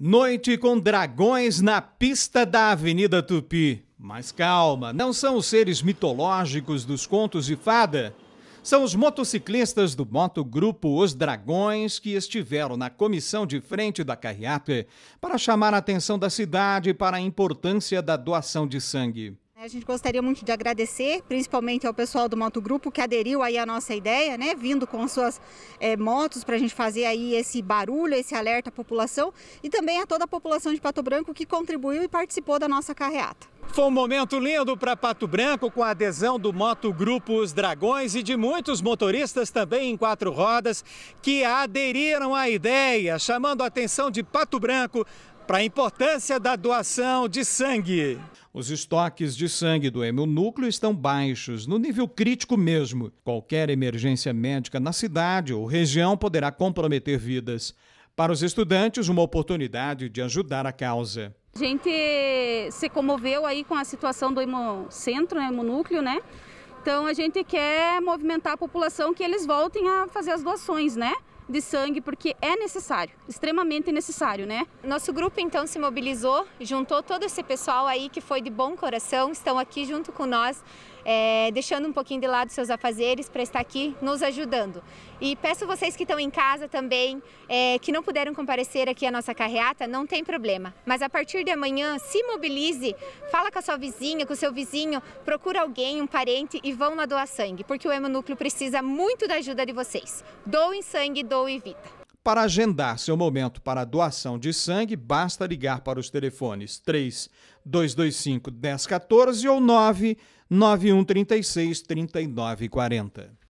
Noite com dragões na pista da Avenida Tupi. Mas calma, não são os seres mitológicos dos contos de fada. São os motociclistas do motogrupo Os Dragões que estiveram na comissão de frente da carreata para chamar a atenção da cidade para a importância da doação de sangue. A gente gostaria muito de agradecer, principalmente ao pessoal do Moto Grupo que aderiu aí à nossa ideia, né? Vindo com suas é, motos para a gente fazer aí esse barulho, esse alerta à população e também a toda a população de Pato Branco que contribuiu e participou da nossa carreata. Foi um momento lindo para Pato Branco com a adesão do Moto Grupo Os Dragões e de muitos motoristas também em quatro rodas que aderiram à ideia, chamando a atenção de Pato Branco para a importância da doação de sangue. Os estoques de sangue do hemonúcleo estão baixos, no nível crítico mesmo. Qualquer emergência médica na cidade ou região poderá comprometer vidas. Para os estudantes, uma oportunidade de ajudar a causa. A gente se comoveu aí com a situação do hemocentro, né, hemonúcleo, né? Então a gente quer movimentar a população que eles voltem a fazer as doações, né? de sangue, porque é necessário, extremamente necessário, né? Nosso grupo então se mobilizou, juntou todo esse pessoal aí que foi de bom coração, estão aqui junto com nós é, deixando um pouquinho de lado seus afazeres para estar aqui nos ajudando. E peço vocês que estão em casa também, é, que não puderam comparecer aqui à nossa carreata, não tem problema. Mas a partir de amanhã, se mobilize, fala com a sua vizinha, com o seu vizinho, procura alguém, um parente e vão lá doar sangue, porque o hemonúcleo precisa muito da ajuda de vocês. Doem sangue, doem vida. Para agendar seu momento para doação de sangue, basta ligar para os telefones 3225 1014 ou 9 9136 3940.